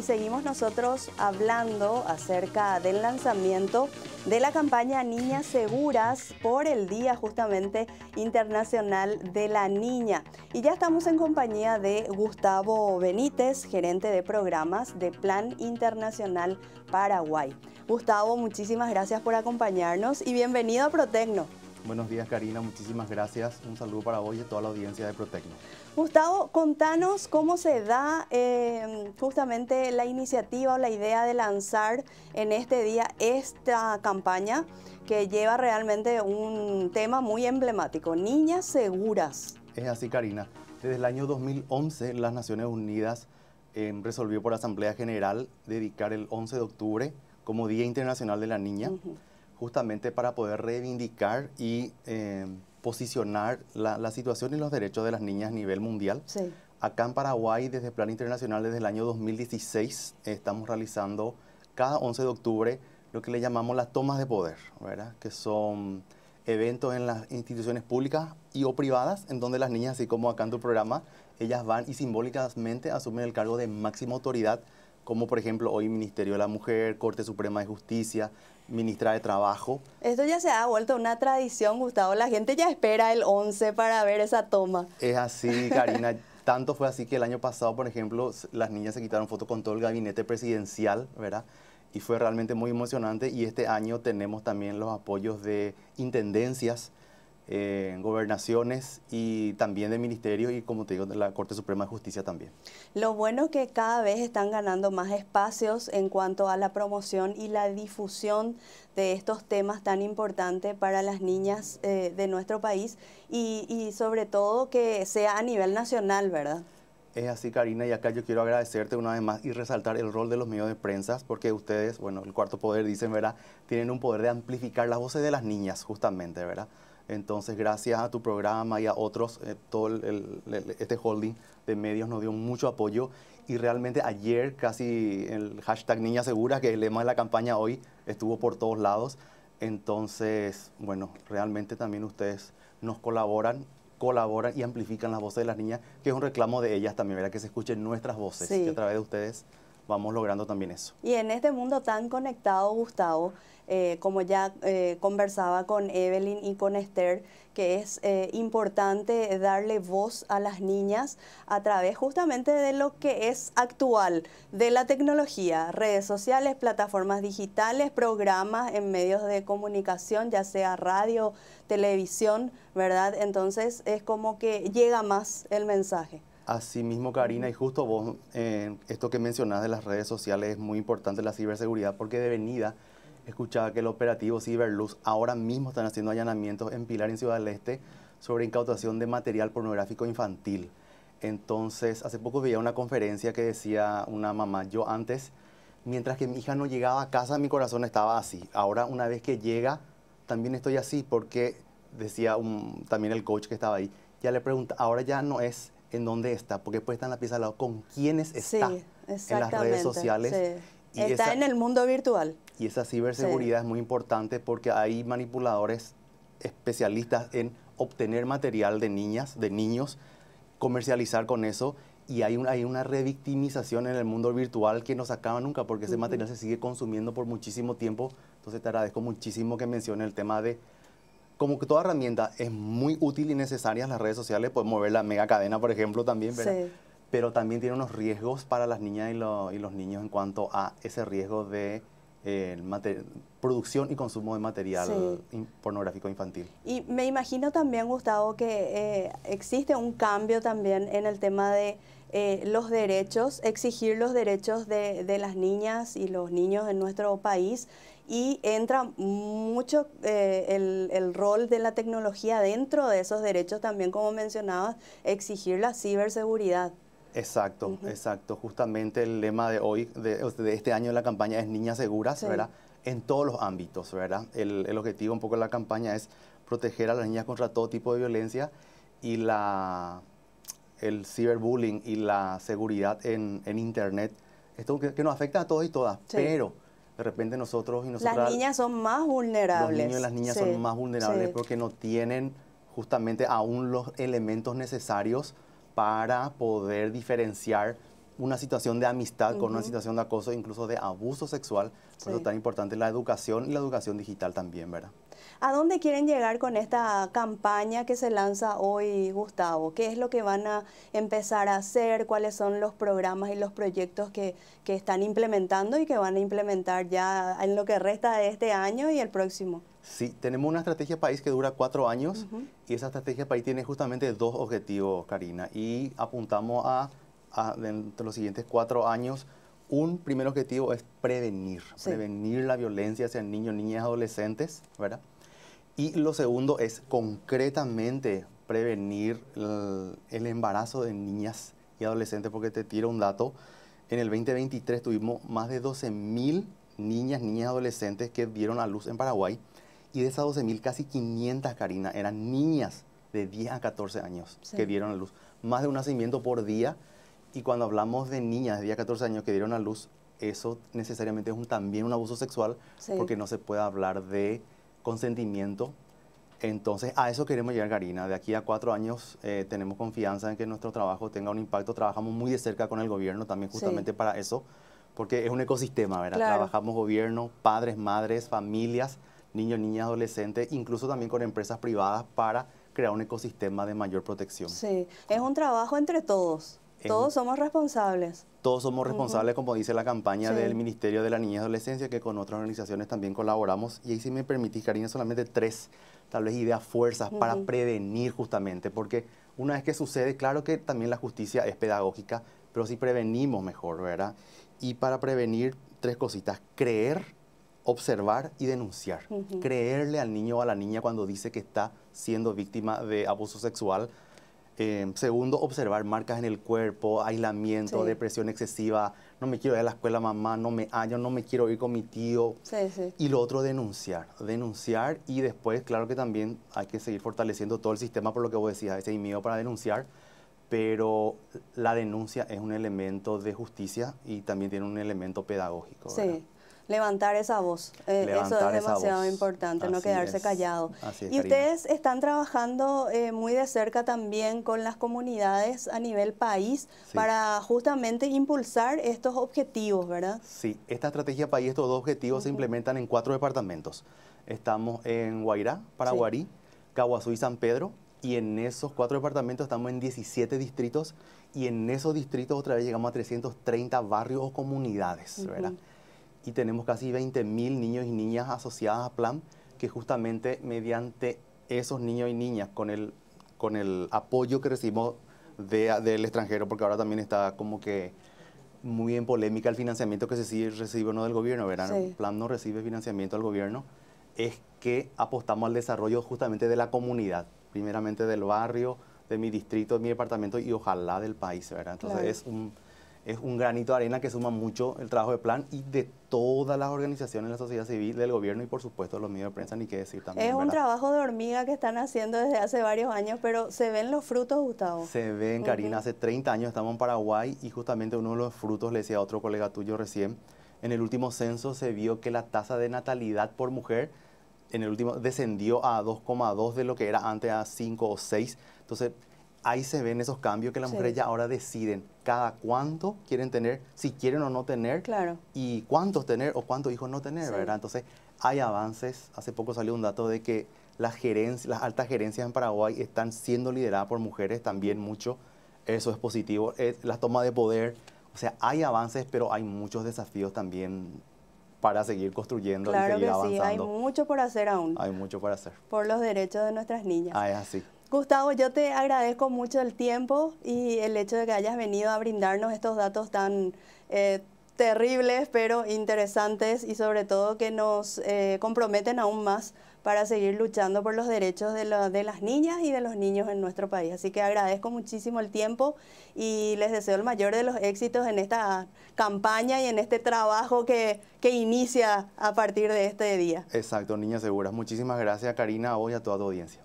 y seguimos nosotros hablando acerca del lanzamiento de la campaña Niñas Seguras por el Día justamente Internacional de la Niña. Y ya estamos en compañía de Gustavo Benítez, gerente de programas de Plan Internacional Paraguay. Gustavo, muchísimas gracias por acompañarnos y bienvenido a Protecno. Buenos días Karina, muchísimas gracias. Un saludo para vos y a toda la audiencia de Protecno. Gustavo, contanos cómo se da em, justamente la iniciativa o la idea de lanzar en este día esta campaña que lleva realmente un tema muy emblemático, niñas seguras. Es así, Karina. Desde el año 2011, las Naciones Unidas em, resolvió por Asamblea General dedicar el 11 de octubre como Día Internacional de la Niña, justamente para poder reivindicar y... Em, posicionar la, situación y los derechos de las niñas a nivel mundial. Acá en Paraguay, desde el Plan Internacional, desde el año 2016, estamos realizando cada 11 de octubre lo que le llamamos las tomas de poder, que son eventos en las instituciones públicas y o privadas, en donde las niñas, así como acá en tu programa, ellas van y simbólicamente asumen el cargo de máxima autoridad como por ejemplo hoy Ministerio de la Mujer, Corte Suprema de Justicia, Ministra de Trabajo. Esto ya se ha vuelto una tradición, Gustavo. La gente ya espera el 11 para ver esa toma. Es así, Karina. Tanto fue así que el año pasado, por ejemplo, las niñas se quitaron fotos con todo el gabinete presidencial, ¿verdad? Y fue realmente muy emocionante. Y este año tenemos también los apoyos de intendencias, en eh, gobernaciones y también de ministerios y como te digo de la Corte Suprema de Justicia también. Lo bueno es que cada vez están ganando más espacios en cuanto a la promoción y la difusión de estos temas tan importantes para las niñas eh, de nuestro país y, y sobre todo que sea a nivel nacional, ¿verdad? Es así, Karina, y acá yo quiero agradecerte una vez más y resaltar el rol de los medios de prensa, porque ustedes, bueno, el cuarto poder, dicen, ¿verdad? Tienen un poder de amplificar las voces de las niñas, justamente, ¿verdad? Entonces, gracias a tu programa y a otros, eh, todo este holding de medios nos dio mucho apoyo y realmente ayer casi el hashtag Niña Segura, que es el lema de la campaña hoy, estuvo por todos lados. Entonces, bueno, realmente también ustedes nos colaboran colaboran y amplifican las voces de las niñas, que es un reclamo de ellas también, ¿verdad? Que se escuchen nuestras voces, a través de ustedes vamos logrando también eso. Y en este mundo tan conectado, Gustavo, eh, como ya eh, conversaba con Evelyn y con Esther, que es eh, importante darle voz a las niñas a través justamente de lo que es actual, de la tecnología, redes sociales, plataformas digitales, programas en medios de comunicación, ya sea radio, televisión, ¿verdad? Entonces es como que llega más el mensaje. Asimismo, Karina, y justo vos, eh, esto que mencionás de las redes sociales es muy importante la ciberseguridad, porque de venida escuchaba que el operativo Ciberluz ahora mismo están haciendo allanamientos en Pilar, en Ciudad del Este, sobre incautación de material pornográfico infantil. Entonces, hace poco veía una conferencia que decía una mamá, yo antes, mientras que mi hija no llegaba a casa, mi corazón estaba así. Ahora, una vez que llega, también estoy así, porque decía también el coach que estaba ahí, ya le pregunta, ahora ya no es en dónde está, porque puede estar en la pieza al lado, con quiénes está en las redes sociales. está en el mundo virtual. Y esa ciberseguridad es muy importante porque hay manipuladores especialistas en obtener material de niñas, de niños, comercializar con eso y hay una, hay una revictimización en el mundo virtual que no se acaba nunca porque ese material se sigue consumiendo por muchísimo tiempo. Entonces te agradezco muchísimo que mencione el tema de como que toda herramienta es muy útil y necesaria en las redes sociales, podemos mover la mega cadena, por ejemplo, también, Sí. pero también tiene unos riesgos para las niñas y, los niños en cuanto a ese riesgo de eh, producción y consumo de material pornográfico infantil. Y me imagino también, Gustavo, que eh, existe un cambio también en el tema de eh, los derechos, exigir los derechos de, de, las niñas y los niños en nuestro país y entra mucho eh, el, el, rol de la tecnología dentro de esos derechos también, como mencionabas, exigir la ciberseguridad. Exacto, exacto. Justamente el lema de hoy, de, de, este año de la campaña es Niñas Seguras, ¿verdad? En todos los ámbitos, ¿verdad? El, el objetivo un poco de la campaña es proteger a las niñas contra todo tipo de violencia y la el ciberbullying y la seguridad en, en Internet, esto que, nos afecta a todos y todas, pero de repente nosotros y nosotras... Las niñas son más vulnerables. Los niños y las niñas son más vulnerables porque no tienen justamente aún los elementos necesarios para poder diferenciar una situación de amistad con una situación de acoso, incluso de abuso sexual. Por eso es tan importante la educación y la educación digital también, ¿verdad? ¿A dónde quieren llegar con esta campaña que se lanza hoy, Gustavo? ¿Qué es lo que van a empezar a hacer? ¿Cuáles son los programas y los proyectos que, están implementando y que van a implementar ya en lo que resta de este año y el próximo? Sí, tenemos una estrategia país que dura cuatro años y esa estrategia país tiene justamente dos objetivos, Karina, y apuntamos a dentro de los siguientes cuatro años, un primer objetivo es prevenir, prevenir la violencia hacia niños, niñas, adolescentes, ¿verdad? Y lo segundo es concretamente prevenir el, embarazo de niñas y adolescentes, porque te tiro un dato, en el 2023 tuvimos más de 12.000 niñas, niñas, adolescentes que dieron a luz en Paraguay, y de esas 12.000, casi 500, Karina, eran niñas de 10 a 14 años que dieron a luz. Más de un nacimiento por día y cuando hablamos de niñas de 10 a 14 años que dieron a luz, eso necesariamente es un, también un abuso sexual porque no se puede hablar de consentimiento. Entonces, a eso queremos llegar, Garina. De aquí a cuatro años eh, tenemos confianza en que nuestro trabajo tenga un impacto. Trabajamos muy de cerca con el gobierno también justamente para eso, porque es un ecosistema, ¿verdad? Trabajamos gobierno, padres, madres, familias, niños, niñas, adolescentes, incluso también con empresas privadas para crear un ecosistema de mayor protección. Sí, es un trabajo entre todos. Todos somos responsables. Todos somos responsables, como dice la campaña del Ministerio de la Niña y Adolescencia, que con otras organizaciones también colaboramos. Y ahí, sí me permitís, Karina, solamente tres, tal vez, ideas, fuerzas para prevenir justamente, porque una vez que sucede, claro que también la justicia es pedagógica, pero si sí prevenimos mejor, ¿verdad? Y para prevenir, tres cositas, creer, observar y denunciar. Creerle al niño o a la niña cuando dice que está siendo víctima de abuso sexual, Em, segundo, observar marcas en el cuerpo, aislamiento, depresión excesiva, no me quiero ir a la escuela mamá, no me hallo, no me quiero ir con mi tío. Sí, sí. Y lo otro, denunciar, denunciar y después, claro que también hay que seguir fortaleciendo todo el sistema por lo que vos decías, ese miedo para denunciar, pero la denuncia es un elemento de justicia y también tiene un elemento pedagógico. Sí. Levantar esa voz, eh, eso es demasiado importante, no quedarse callado. y ustedes están trabajando eh, muy de cerca también con las comunidades a nivel país para justamente impulsar estos objetivos, ¿verdad? Sí, esta estrategia país, estos dos objetivos se implementan en cuatro departamentos. Estamos en Guairá, Paraguarí, sí. y San Pedro, y en esos cuatro departamentos estamos en 17 distritos y en esos distritos otra vez llegamos a 330 barrios o comunidades, ¿verdad? y tenemos casi 20.000 niños y niñas asociadas a PLAN que justamente mediante esos niños y niñas con el, con el apoyo que recibimos del extranjero, porque ahora también está como que muy en polémica el financiamiento que se sigue, recibe o no del gobierno, ¿verdad? PLAN no recibe financiamiento del gobierno, es que apostamos al desarrollo justamente de la comunidad, primeramente del barrio, de mi distrito, de mi departamento y ojalá del país, ¿verdad? Entonces es un es un granito de arena que suma mucho el trabajo de plan y de todas las organizaciones de la sociedad civil, del gobierno y por supuesto los medios de prensa, ni qué decir también. Es un trabajo de hormiga que están haciendo desde hace varios años, pero ¿se ven los frutos, Gustavo? Se ven, Karina, hace 30 años estamos en Paraguay y justamente uno de los frutos, le decía a otro colega tuyo recién, en el último censo se vio que la tasa de natalidad por mujer en el último descendió a 2,2 de lo que era antes a 5 o 6. Entonces, ahí se ven esos cambios que las mujeres ya ahora deciden cada cuánto quieren tener, si quieren o no tener, y cuántos tener o cuántos hijos no tener, ¿verdad? Entonces, hay avances. Hace poco salió un dato de que las, gerencias, las altas gerencias en Paraguay están siendo lideradas por mujeres también mucho. Eso es positivo. Es, eh, toma toma de poder. O sea, hay avances, pero hay muchos desafíos también para seguir construyendo y seguir que Sí, hay mucho por hacer aún. Hay mucho por hacer. Por los derechos de nuestras niñas. Ah, es así. Gustavo, yo te agradezco mucho el tiempo y el hecho de que hayas venido a brindarnos estos datos tan eh, terribles, pero interesantes y sobre todo que nos eh, comprometen aún más para seguir luchando por los derechos de, las niñas y de los niños en nuestro país. Así que agradezco muchísimo el tiempo y les deseo el mayor de los éxitos en esta campaña y en este trabajo que, que inicia a partir de este día. Exacto, Niñas Seguras. Muchísimas gracias, Karina, a a toda audiencia.